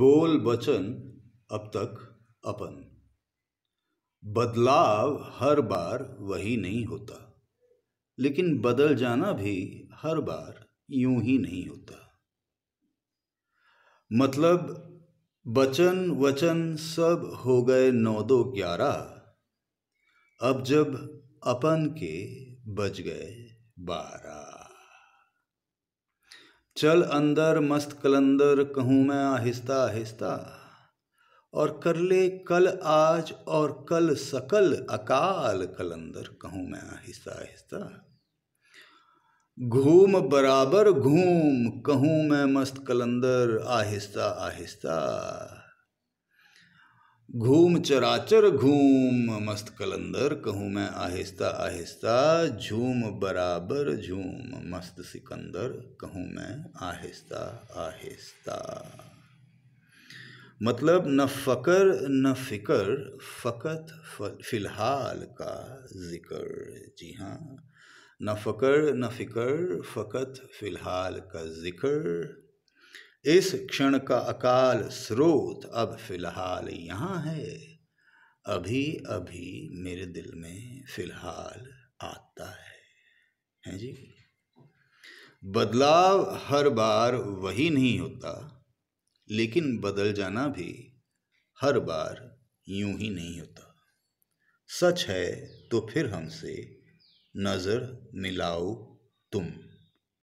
बोल बचन अब तक अपन बदलाव हर बार वही नहीं होता लेकिन बदल जाना भी हर बार यूं ही नहीं होता मतलब बचन वचन सब हो गए नौ दो ग्यारह अब जब अपन के बज गए बारह चल अंदर मस्त कलंदर कहूँ मैं आहिस्ता आहिस्ता और कर ले कल आज और कल सकल अकाल कलंदर कहूँ मैं आहिस्ता आहिस्ता घूम बराबर घूम कहूँ मैं मस्त कलंदर आहिस्ता आहिस्ता घूम चराचर घूम मस्त कलंदर कहूँ मैं आहिस्ता आहिस्ता झूम बराबर झूम मस्त सिकंदर कहूँ मैं आहिस्ता आहिस्ता मतलब न फ़कर न फ़िकर फ़कत फ़िलहाल का ज़िक्र जी हाँ न फ़कर न फ़िकर फ़कत फ़िलहाल का ज़िक्र इस क्षण का अकाल स्रोत अब फिलहाल यहाँ है अभी अभी मेरे दिल में फिलहाल आता है हैं जी बदलाव हर बार वही नहीं होता लेकिन बदल जाना भी हर बार यूं ही नहीं होता सच है तो फिर हमसे नज़र मिलाओ तुम